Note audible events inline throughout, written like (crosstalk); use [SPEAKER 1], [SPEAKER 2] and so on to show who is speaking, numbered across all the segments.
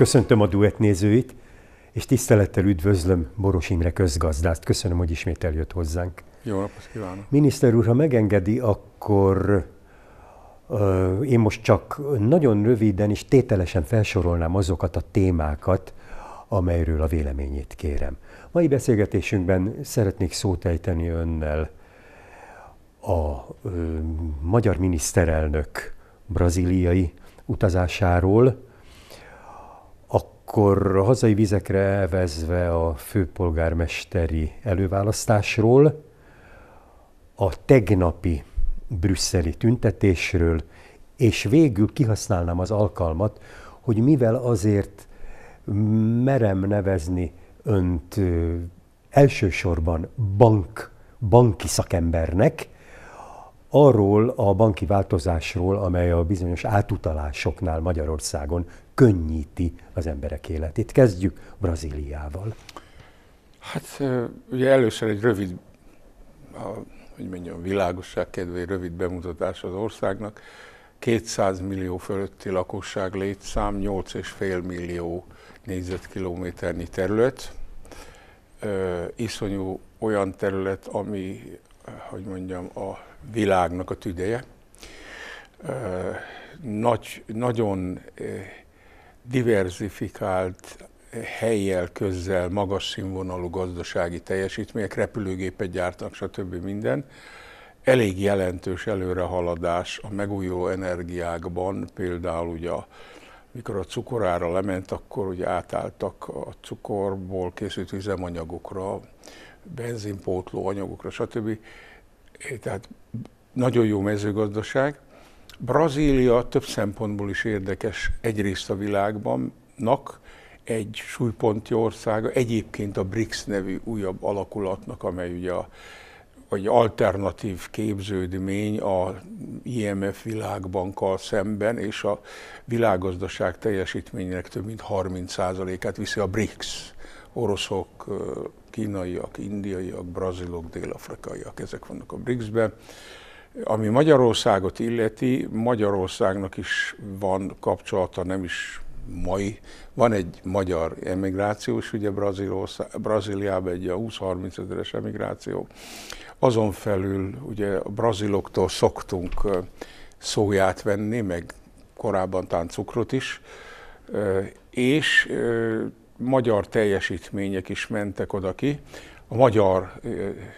[SPEAKER 1] Köszöntöm a duett nézőit, és tisztelettel üdvözlöm Boros Imre közgazdást. Köszönöm, hogy ismét eljött hozzánk. Jó napot kívánok! Miniszter úr, ha megengedi, akkor ö, én most csak nagyon röviden és tételesen felsorolnám azokat a témákat, amelyről a véleményét kérem. Mai beszélgetésünkben szeretnék szót ejteni önnel a ö, magyar miniszterelnök braziliai utazásáról, akkor a hazai vizekre elvezve a főpolgármesteri előválasztásról, a tegnapi brüsszeli tüntetésről, és végül kihasználnám az alkalmat, hogy mivel azért merem nevezni önt elsősorban bank, banki szakembernek, arról a banki változásról, amely a bizonyos átutalásoknál Magyarországon könnyíti az emberek életét. Kezdjük Brazíliával. Hát
[SPEAKER 2] ugye először egy rövid, hogy mondjam, világosság kedvé rövid bemutatás az országnak. 200 millió fölötti lakosság létszám, 8,5 millió négyzetkilométernyi terület. Iszonyú olyan terület, ami, hogy mondjam, a világnak a tüdeje. Nagy, nagyon diversifikált helyjel, közzel, magas színvonalú gazdasági teljesítmények, repülőgépet gyártnak, stb. minden. Elég jelentős előrehaladás a megújuló energiákban, például ugye mikor a cukorára lement, akkor ugye átálltak a cukorból készült üzemanyagokra, benzinpótló anyagokra, stb. Tehát nagyon jó mezőgazdaság, Brazília több szempontból is érdekes egyrészt a világban, egy súlyponti országa, egyébként a BRICS nevű újabb alakulatnak, amely ugye a vagy alternatív képződmény a IMF világbankkal szemben, és a világgazdaság teljesítményének több mint 30%-át viszi a BRICS. Oroszok, kínaiak, indiaiak, brazilok, dél-afrikaiak, ezek vannak a BRICS-ben. Ami Magyarországot illeti, Magyarországnak is van kapcsolata, nem is mai. Van egy magyar emigrációs, ugye Brazíliában egy 20-30 ezeres emigráció. Azon felül ugye a braziloktól szoktunk szóját venni, meg korábban tán cukrot is, és magyar teljesítmények is mentek oda ki a magyar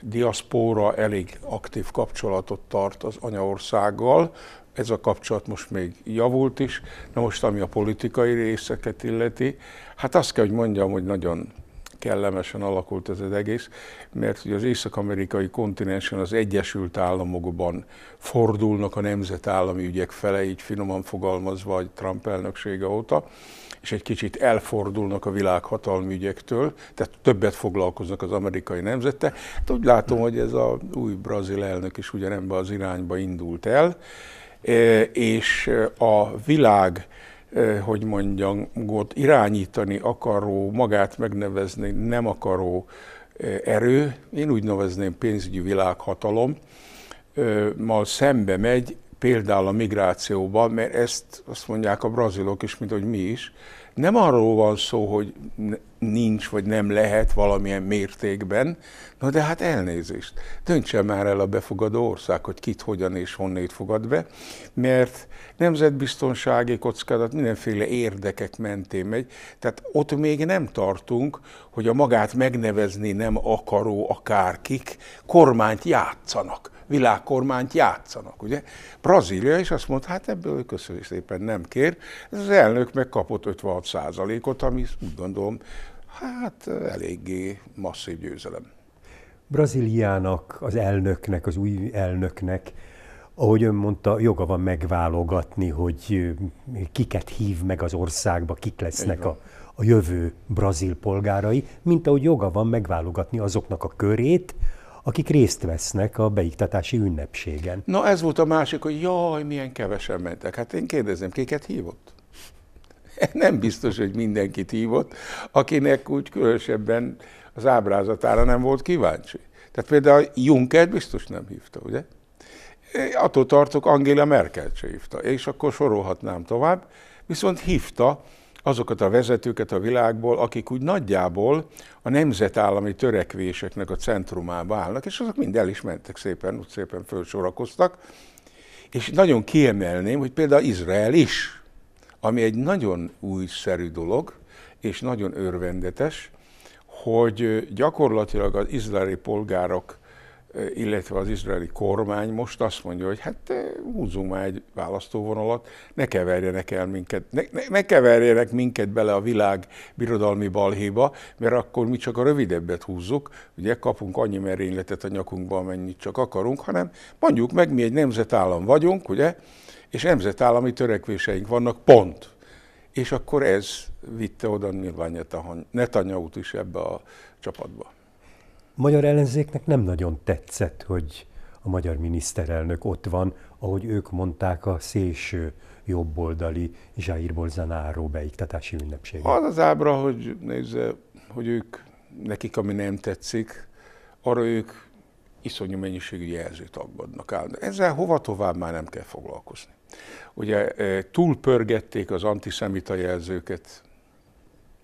[SPEAKER 2] diaszpóra elég aktív kapcsolatot tart az anyaországgal, ez a kapcsolat most még javult is. Na most, ami a politikai részeket illeti, hát azt kell, hogy mondjam, hogy nagyon kellemesen alakult ez az egész, mert ugye az észak-amerikai kontinensen az Egyesült Államokban fordulnak a nemzetállami ügyek fele, így finoman fogalmazva, a Trump elnöksége óta, és egy kicsit elfordulnak a világ hatalmi ügyektől, tehát többet foglalkoznak az amerikai nemzete. Hát úgy látom, hogy ez a új brazil elnök is ugyanebben az irányba indult el, e, és a világ hogy mondjam, ott irányítani akaró, magát megnevezni nem akaró erő, én úgy nevezném pénzügyi világhatalom, ma szembe megy például a migrációban, mert ezt azt mondják a brazilok is, mint hogy mi is. Nem arról van szó, hogy nincs, vagy nem lehet valamilyen mértékben. Na de hát elnézést. Döntse már el a befogadó ország, hogy kit, hogyan és honnét fogad be, mert nemzetbiztonsági kockázat mindenféle érdekek mentén megy. Tehát ott még nem tartunk, hogy a magát megnevezni nem akaró akárkik kormányt játszanak világkormányt játszanak, ugye? Brazília is azt mondta, hát ebből köszönjük szépen nem kér. Ez az elnök megkapott 56 százalékot, ami úgy gondolom Hát eléggé masszív győzelem.
[SPEAKER 1] Brazíliának, az elnöknek, az új elnöknek, ahogy ön mondta, joga van megválogatni, hogy kiket hív meg az országba, kik lesznek a, a jövő brazil polgárai, mint ahogy joga van megválogatni azoknak a körét, akik részt vesznek a beiktatási ünnepségen.
[SPEAKER 2] Na ez volt a másik, hogy jaj, milyen kevesen mentek. Hát én kérdezem, kiket hívott? (laughs) nem biztos, hogy mindenkit hívott, akinek úgy különösebben az ábrázatára nem volt kíváncsi. Tehát például Juncker biztos nem hívta, ugye? Attól tartok, Angela Merkel se hívta, és akkor sorolhatnám tovább, viszont hívta azokat a vezetőket a világból, akik úgy nagyjából a nemzetállami törekvéseknek a centrumába állnak, és azok mind el is mentek szépen, úgy szépen felsorakoztak, és nagyon kiemelném, hogy például Izrael is ami egy nagyon újszerű dolog, és nagyon örvendetes, hogy gyakorlatilag az izraeli polgárok, illetve az izraeli kormány most azt mondja, hogy hát húzzunk már egy választóvonalat, ne keverjenek el minket, ne, ne, ne keverjenek minket bele a világ birodalmi balhéba, mert akkor mi csak a rövidebbet húzzuk, ugye kapunk annyi merényletet a nyakunkba, amennyit csak akarunk, hanem mondjuk meg, mi egy nemzetállam vagyunk, ugye, és nemzetállami törekvéseink vannak, pont. És akkor ez vitte oda nyilván Netanyahu-t is ebbe a csapatba.
[SPEAKER 1] A magyar ellenzéknek nem nagyon tetszett, hogy a magyar miniszterelnök ott van, ahogy ők mondták, a szélső jobboldali Zsair Bolzanáró beiktatási ünnepsége. Az
[SPEAKER 2] az ábra, hogy nézze, hogy ők, nekik ami nem tetszik, arra ők iszonyú mennyiségű jelzőt aggadnak állni. Ezzel hova tovább már nem kell foglalkozni. Ugye túlpörgették az antiszemita jelzőket.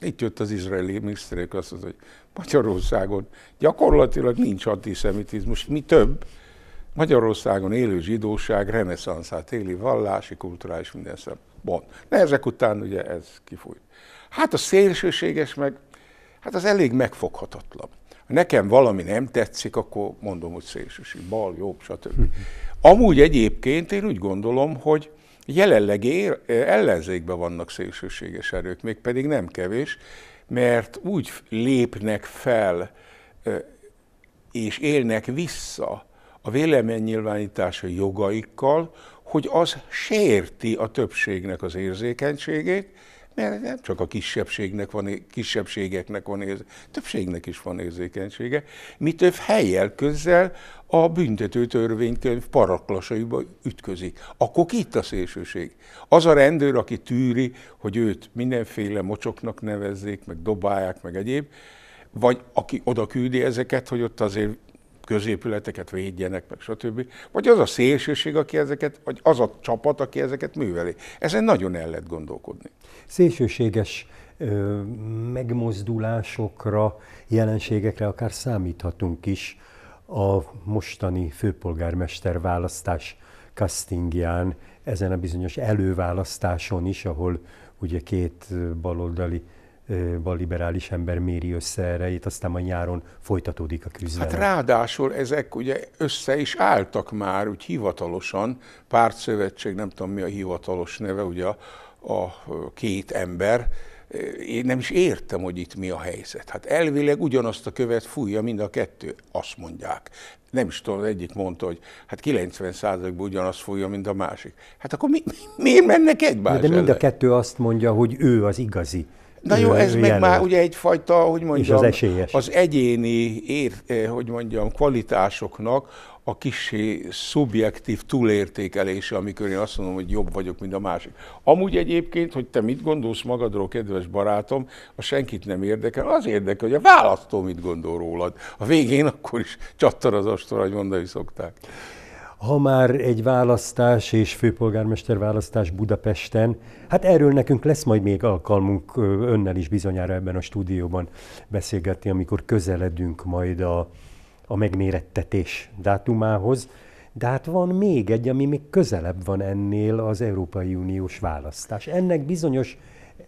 [SPEAKER 2] Itt jött az izraeli miniszterek, azt mondta, hogy Magyarországon gyakorlatilag nincs antiszemitizmus, mi több, Magyarországon élő zsidóság reneszánszát éli vallási, kulturális minden Bon. De ezek után ugye ez kifújt. Hát a szélsőséges meg, hát az elég megfoghatatlan. Ha nekem valami nem tetszik, akkor mondom, hogy szélsőség, bal, jobb, stb. Amúgy egyébként én úgy gondolom, hogy jelenleg ér, ellenzékben vannak szélsőséges erők, mégpedig nem kevés, mert úgy lépnek fel és élnek vissza a véleménynyilvánítása jogaikkal, hogy az sérti a többségnek az érzékenységét, mert nem csak a kisebbségnek van, kisebbségeknek van érzékenysége, többségnek is van érzékenysége, mi több helyjel közzel a büntető törvénykönyv paraklasaiba ütközik. Akkor ki itt a szélsőség? Az a rendőr, aki tűri, hogy őt mindenféle mocsoknak nevezzék, meg dobálják, meg egyéb, vagy aki oda küldi ezeket, hogy ott azért középületeket védjenek, meg stb. Vagy az a szélsőség, aki ezeket, vagy az a csapat, aki ezeket műveli. Ezen nagyon el lehet gondolkodni.
[SPEAKER 1] Szélsőséges ö, megmozdulásokra, jelenségekre akár számíthatunk is a mostani főpolgármester választás castingján, ezen a bizonyos előválasztáson is, ahol ugye két baloldali val liberális ember méri össze erejét, aztán a nyáron folytatódik a küzdelem. Hát
[SPEAKER 2] ráadásul ezek ugye össze is álltak már, úgy hivatalosan, pártszövetség, nem tudom mi a hivatalos neve, ugye a, a két ember, én nem is értem, hogy itt mi a helyzet. Hát elvileg ugyanazt a követ fújja mind a kettő, azt mondják. Nem is tudom, egyik mondta, hogy hát 90%-ban ugyanazt fújja, mint a másik. Hát akkor mi, mi,
[SPEAKER 1] miért mennek egymás De, de mind a kettő azt mondja, hogy ő az igazi. Na jó, ez jelölt. meg már ugye
[SPEAKER 2] egyfajta, hogy mondjam, az, az egyéni, ér, eh, hogy mondjam, kvalitásoknak a kisé szubjektív túlértékelése, amikor én azt mondom, hogy jobb vagyok, mint a másik. Amúgy egyébként, hogy te mit gondolsz magadról, kedves barátom, a senkit nem érdekel. Az érdekel, hogy a választó mit gondol rólad. A végén akkor is csattar az ostor, ahogy mondani szokták
[SPEAKER 1] ha már egy választás és főpolgármester választás Budapesten, hát erről nekünk lesz majd még alkalmunk önnel is bizonyára ebben a stúdióban beszélgetni, amikor közeledünk majd a, a megmérettetés dátumához. De hát van még egy, ami még közelebb van ennél az Európai Uniós választás. Ennek bizonyos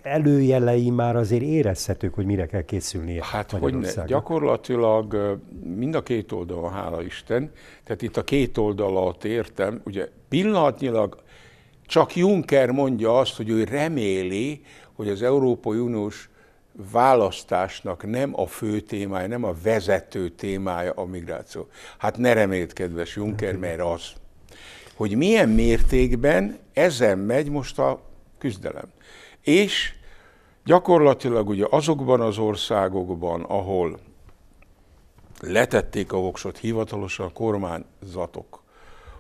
[SPEAKER 1] előjelei már azért érezhetők, hogy mire kell készülnie Hát hogy ne,
[SPEAKER 2] gyakorlatilag mind a két oldalon, hála Isten, tehát itt a két oldalat értem, ugye pillanatnyilag csak Juncker mondja azt, hogy ő reméli, hogy az Európai Uniós választásnak nem a fő témája, nem a vezető témája a migráció. Hát ne remélt kedves Juncker, hát mert az. Hogy milyen mértékben ezen megy most a küzdelem. És gyakorlatilag ugye azokban az országokban, ahol letették a voksot hivatalosan a kormányzatok,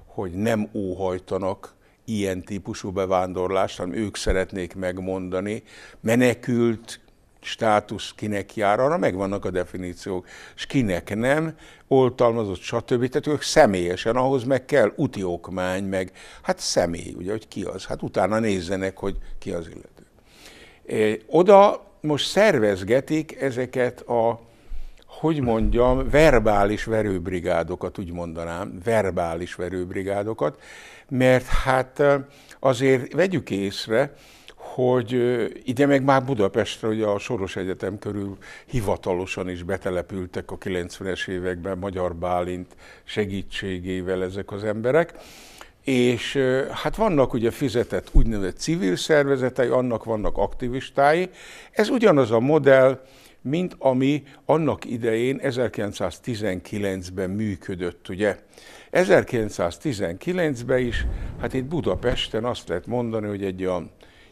[SPEAKER 2] hogy nem óhajtanak ilyen típusú bevándorlást, hanem ők szeretnék megmondani, menekült státusz kinek jár, arra megvannak a definíciók, és kinek nem, oltalmazott, stb. Tehát ők személyesen, ahhoz meg kell úti okmány, meg hát személy, ugye, hogy ki az. Hát utána nézzenek, hogy ki az illető. Oda most szervezgetik ezeket a, hogy mondjam, verbális verőbrigádokat, úgy mondanám, verbális verőbrigádokat, mert hát azért vegyük észre, hogy ide meg már Budapestre, ugye a Soros Egyetem körül hivatalosan is betelepültek a 90-es években Magyar Bálint segítségével ezek az emberek, és hát vannak ugye fizetett úgynevezett civil szervezetei, annak vannak aktivistái. Ez ugyanaz a modell, mint ami annak idején 1919-ben működött, ugye. 1919-ben is, hát itt Budapesten azt lehet mondani, hogy egy olyan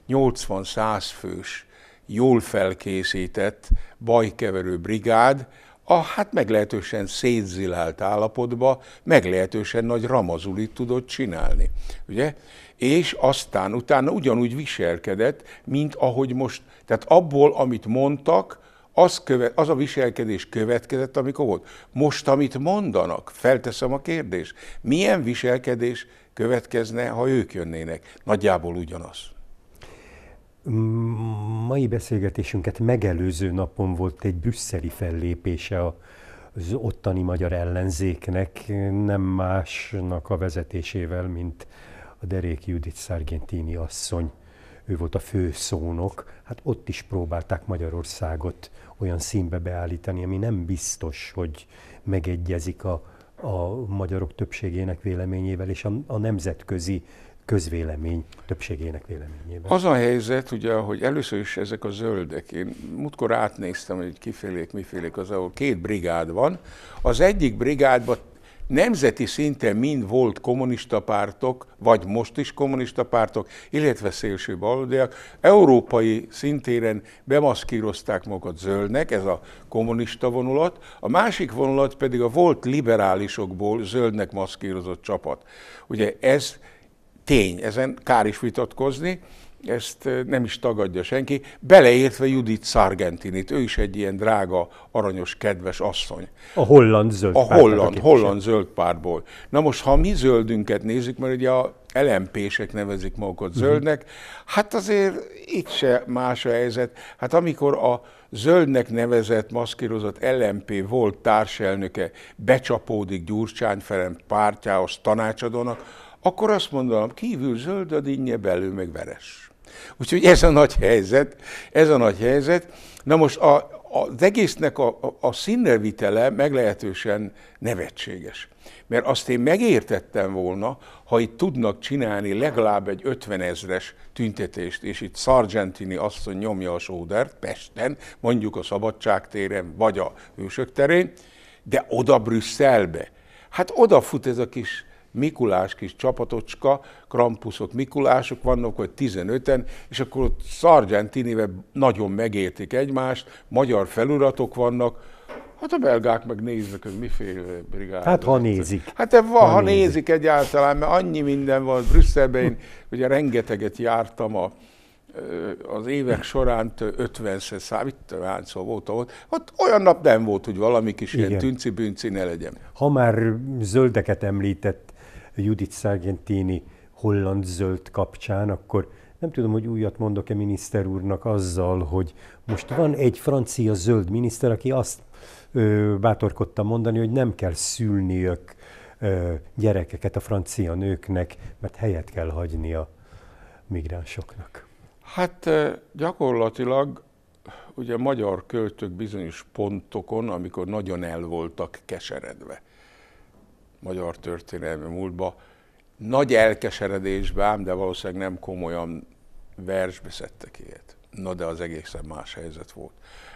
[SPEAKER 2] 80-100 fős, jól felkészített bajkeverő brigád, a hát meglehetősen szétzilált állapotba meglehetősen nagy ramazulit tudott csinálni. Ugye? És aztán utána ugyanúgy viselkedett, mint ahogy most, tehát abból, amit mondtak, az, követ, az a viselkedés következett, amikor volt. Most, amit mondanak, felteszem a kérdést, milyen viselkedés következne, ha ők jönnének? Nagyjából ugyanaz.
[SPEAKER 1] Mm, mai beszélgetésünket megelőző napon volt egy brüsszeli fellépése a az ottani magyar ellenzéknek, nem másnak a vezetésével, mint a Derék Judith Sargentini asszony. Ő volt a fő szónok. Hát ott is próbálták Magyarországot olyan színbe beállítani, ami nem biztos, hogy megegyezik a, a magyarok többségének véleményével és a, a nemzetközi közvélemény többségének véleményében.
[SPEAKER 2] Az a helyzet, ugye, hogy először is ezek a zöldek, én múltkor átnéztem, hogy kifélék, mifélék az, ahol két brigád van. Az egyik brigádban nemzeti szinten mind volt kommunista pártok, vagy most is kommunista pártok, illetve szélső baloldalak, európai szintéren bemaszkírozták magukat zöldnek, ez a kommunista vonulat, a másik vonulat pedig a volt liberálisokból zöldnek maszkírozott csapat. Ugye ez tény, ezen kár is vitatkozni, ezt nem is tagadja senki, beleértve Judit Sargentinit, ő is egy ilyen drága, aranyos, kedves asszony.
[SPEAKER 1] A holland zöld A holland, a holland
[SPEAKER 2] zöld pártból. Na most, ha mi zöldünket nézzük, mert ugye a LMP-sek nevezik magukat mhm. zöldnek, mm-hmm. hát azért itt se más a helyzet. Hát amikor a zöldnek nevezett, maszkírozott LMP volt társelnöke becsapódik Gyurcsány Ferenc pártjához tanácsadónak, akkor azt mondanám, kívül zöld a dinnye, belül meg veres. Úgyhogy ez a nagy helyzet, ez a nagy helyzet. Na most a, a, az egésznek a, a, a színrevitele meglehetősen nevetséges. Mert azt én megértettem volna, ha itt tudnak csinálni legalább egy 50 ezres tüntetést, és itt Sargentini asszony nyomja a sódert Pesten, mondjuk a Szabadság téren, vagy a Hősök terén, de oda Brüsszelbe. Hát odafut ez a kis Mikulás kis csapatocska, Krampuszok, Mikulások vannak, hogy 15-en, és akkor ott Sargentinivel nagyon megértik egymást, magyar feluratok vannak, Hát a belgák meg néznek, hogy miféle brigád. Hát ha nézik. Hát de ha, ha nézik. nézik egyáltalán, mert annyi minden van Brüsszelben, én ugye rengeteget jártam a, az évek során 50-szer számít, hányszor volt, volt, hát olyan nap nem volt, hogy valami kis Igen. ilyen tünci-bünci ne legyen.
[SPEAKER 1] Ha már zöldeket említett, Judith Sargentini holland zöld kapcsán, akkor nem tudom, hogy újat mondok-e miniszter úrnak azzal, hogy most van egy francia zöld miniszter, aki azt ö, bátorkodta mondani, hogy nem kell szülniök ö, gyerekeket a francia nőknek, mert helyet kell hagyni a migránsoknak.
[SPEAKER 2] Hát gyakorlatilag ugye magyar költők bizonyos pontokon, amikor nagyon el voltak keseredve, magyar történelmi múltba, nagy elkeseredésbe, ám de valószínűleg nem komolyan versbe szedtek ilyet. Na de az egészen más helyzet volt.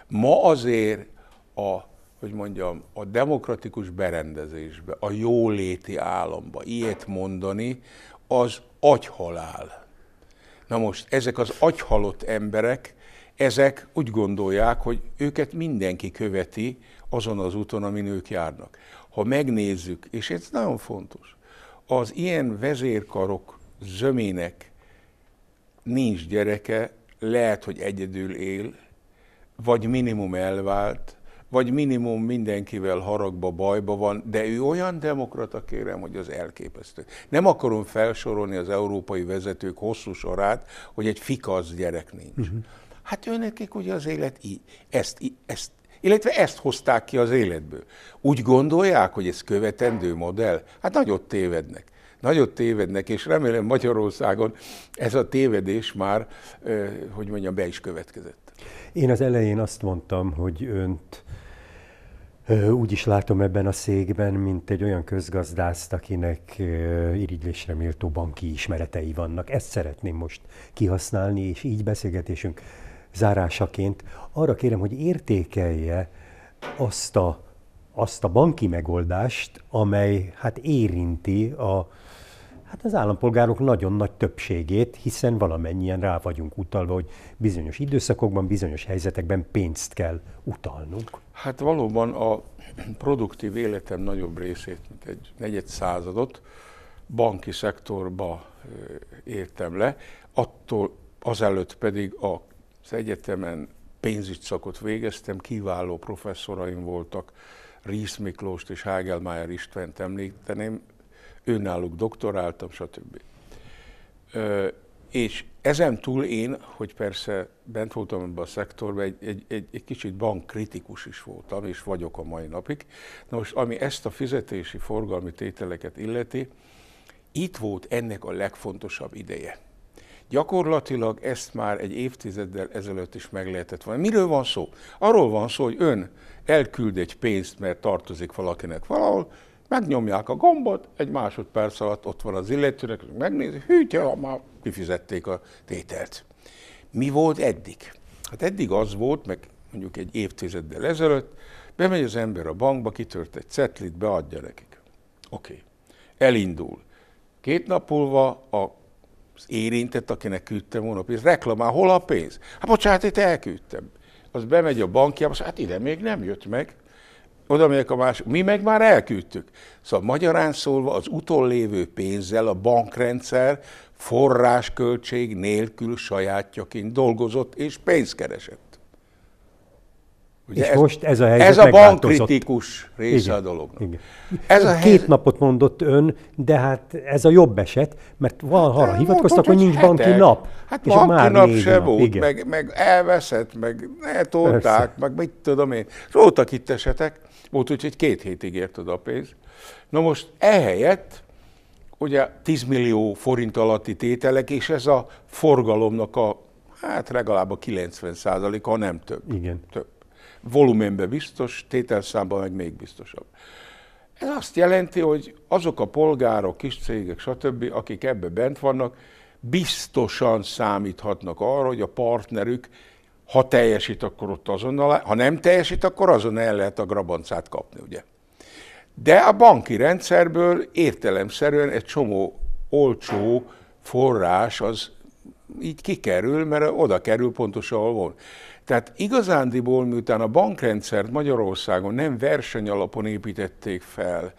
[SPEAKER 2] Ma azért a, hogy mondjam, a demokratikus berendezésbe, a jóléti államba ilyet mondani, az agyhalál. Na most ezek az agyhalott emberek, ezek úgy gondolják, hogy őket mindenki követi azon az úton, amin ők járnak ha megnézzük, és ez nagyon fontos, az ilyen vezérkarok zömének nincs gyereke, lehet, hogy egyedül él, vagy minimum elvált, vagy minimum mindenkivel haragba, bajba van, de ő olyan demokrata, kérem, hogy az elképesztő. Nem akarom felsorolni az európai vezetők hosszú sorát, hogy egy fikasz gyerek nincs. Uh-huh. Hát őnek ugye az élet így, ezt, ezt illetve ezt hozták ki az életből. Úgy gondolják, hogy ez követendő modell? Hát nagyot tévednek. Nagyot tévednek, és remélem Magyarországon ez a tévedés már, hogy mondjam, be is következett.
[SPEAKER 1] Én az elején azt mondtam, hogy önt úgy is látom ebben a székben, mint egy olyan közgazdászt, akinek irigylésre méltó banki ismeretei vannak. Ezt szeretném most kihasználni, és így beszélgetésünk zárásaként arra kérem, hogy értékelje azt a, azt a banki megoldást, amely hát érinti a, hát az állampolgárok nagyon nagy többségét, hiszen valamennyien rá vagyunk utalva, hogy bizonyos időszakokban, bizonyos helyzetekben pénzt kell utalnunk.
[SPEAKER 2] Hát valóban a produktív életem nagyobb részét, mint egy negyed századot banki szektorba értem le, attól azelőtt pedig a az szóval egyetemen pénzügy szakot végeztem, kiváló professzoraim voltak, Rísz Miklóst és Hágelmájer Istvánt említeném, önálluk doktoráltam, stb. Ö, és ezen túl én, hogy persze bent voltam ebben a szektorban, egy, egy, egy, egy kicsit bankkritikus is voltam, és vagyok a mai napig. Na most, ami ezt a fizetési forgalmi tételeket illeti, itt volt ennek a legfontosabb ideje. Gyakorlatilag ezt már egy évtizeddel ezelőtt is meg lehetett volna. Miről van szó? Arról van szó, hogy ön elküld egy pénzt, mert tartozik valakinek valahol, megnyomják a gombot, egy másodperc alatt ott van az illetőnek, megnézi, hűtje, már kifizették a tételt. Mi volt eddig? Hát eddig az volt, meg mondjuk egy évtizeddel ezelőtt, bemegy az ember a bankba, kitört egy cetlit, beadja nekik. Oké. Okay. Elindul. Két nap múlva a az érintett, akinek küldtem volna pénzt, reklamál, hol a pénz? Hát bocsánat, itt elküldtem. Az bemegy a bankjába, szóval hát ide még nem jött meg. Oda megyek a másik, mi meg már elküldtük. Szóval magyarán szólva az utólévő pénzzel a bankrendszer forrásköltség nélkül sajátjaként dolgozott és pénzt keresett.
[SPEAKER 1] Ugye és ez, most ez a helyzet Ez a bankkritikus része igen, a dolognak. Igen. Ez a Két helyzet... napot mondott ön, de hát ez a jobb eset, mert valaha hát, hivatkoztak, hogy nincs banki hetek. nap. Hát és banki már nap se nap. volt, igen. meg,
[SPEAKER 2] meg elveszett, meg eltolták, meg mit tudom én. voltak itt esetek, volt úgy, hogy két hétig ért oda a pénz. Na most ehelyett ugye 10 millió forint alatti tételek, és ez a forgalomnak a, hát legalább a 90 százalék, ha nem több. Igen. Több volumenben biztos, tételszámban meg még biztosabb. Ez azt jelenti, hogy azok a polgárok, kis cégek, stb., akik ebbe bent vannak, biztosan számíthatnak arra, hogy a partnerük, ha teljesít, akkor ott azonnal, ha nem teljesít, akkor azon el lehet a grabancát kapni, ugye? De a banki rendszerből értelemszerűen egy csomó olcsó forrás az így kikerül, mert oda kerül pontosan, ahol van. Tehát igazándiból, miután a bankrendszert Magyarországon nem verseny alapon építették fel,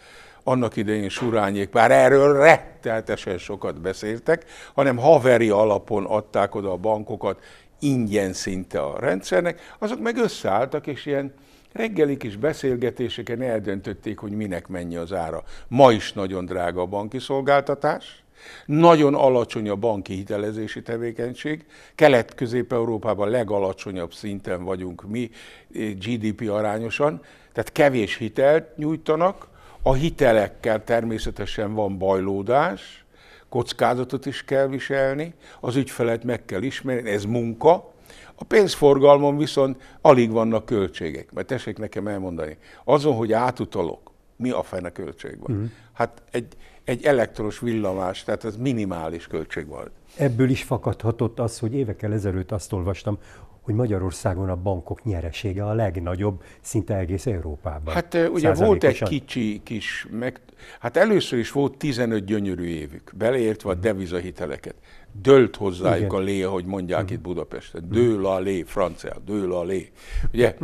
[SPEAKER 2] annak idején surányék, bár erről retteltesen sokat beszéltek, hanem haveri alapon adták oda a bankokat ingyen szinte a rendszernek, azok meg összeálltak, és ilyen reggeli kis beszélgetéseken eldöntötték, hogy minek mennyi az ára. Ma is nagyon drága a banki szolgáltatás, nagyon alacsony a banki hitelezési tevékenység. Kelet-Közép-Európában legalacsonyabb szinten vagyunk mi eh, GDP arányosan, tehát kevés hitelt nyújtanak. A hitelekkel természetesen van bajlódás, kockázatot is kell viselni, az ügyfelet meg kell ismerni, ez munka, a pénzforgalmon viszont alig vannak költségek, mert tessék nekem elmondani, azon, hogy átutalok, mi a fene költség van? Mm. Hát egy egy elektros villamás, tehát ez minimális költség volt.
[SPEAKER 1] Ebből is fakadhatott az, hogy évekkel ezelőtt azt olvastam, hogy Magyarországon a bankok nyeresége a legnagyobb szinte egész Európában. Hát ugye volt egy
[SPEAKER 2] kicsi kis, meg, hát először is volt 15 gyönyörű évük, beleértve a mhm. devizahiteleket. Dölt hozzájuk Igen. a lé, ahogy mondják uh-huh. itt Budapesten. Mhm. Dől a lé, francia, dől a lé. Ugye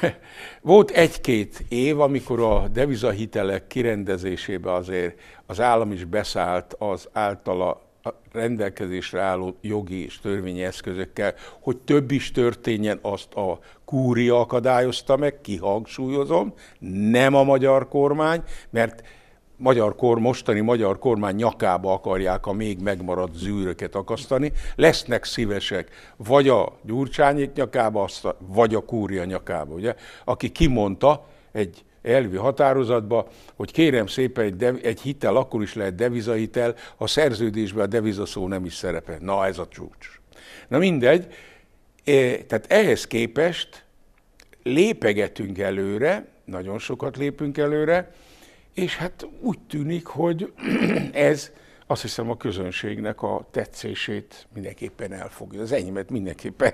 [SPEAKER 2] (laughs) volt egy-két év, amikor a devizahitelek kirendezésébe azért az állam is beszállt az általa rendelkezésre álló jogi és törvényi eszközökkel, hogy több is történjen, azt a kúria akadályozta meg, kihangsúlyozom, nem a magyar kormány, mert magyar kor, mostani magyar kormány nyakába akarják a még megmaradt zűröket akasztani, lesznek szívesek vagy a Gyurcsányék nyakába, vagy a kúria nyakába, ugye? aki kimondta, egy elvi határozatba, hogy kérem szépen egy, de, egy hitel akkor is lehet devizahitel, ha a szerződésben a devizaszó nem is szerepel. Na, ez a csúcs. Na mindegy, e, tehát ehhez képest lépegetünk előre, nagyon sokat lépünk előre, és hát úgy tűnik, hogy (clears throat) ez azt hiszem a közönségnek a tetszését mindenképpen elfogja. Az enyémet mindenképpen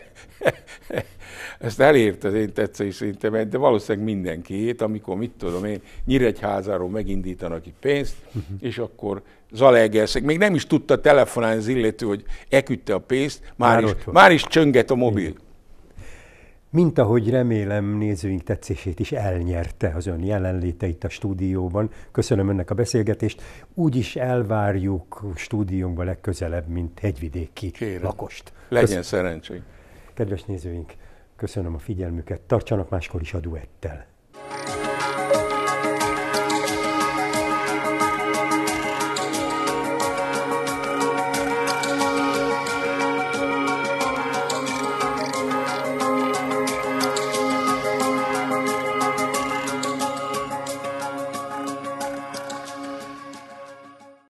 [SPEAKER 2] (laughs) ezt elért az én tetszésémet, de valószínűleg mindenkiét, amikor mit tudom én, Nyíregyházáról megindítanak egy pénzt, uh-huh. és akkor Zalaegerszeg, még nem is tudta telefonálni az illető, hogy eküdte a pénzt, már, már, is, már is csönget a mobil. Igen
[SPEAKER 1] mint ahogy remélem nézőink tetszését is elnyerte az ön jelenléte itt a stúdióban. Köszönöm önnek a beszélgetést. Úgy is elvárjuk stúdiónkba legközelebb, mint hegyvidéki Kérem. lakost. Legyen Köszönöm. szerencsénk. Kedves nézőink, köszönöm a figyelmüket. Tartsanak máskor is a duettel.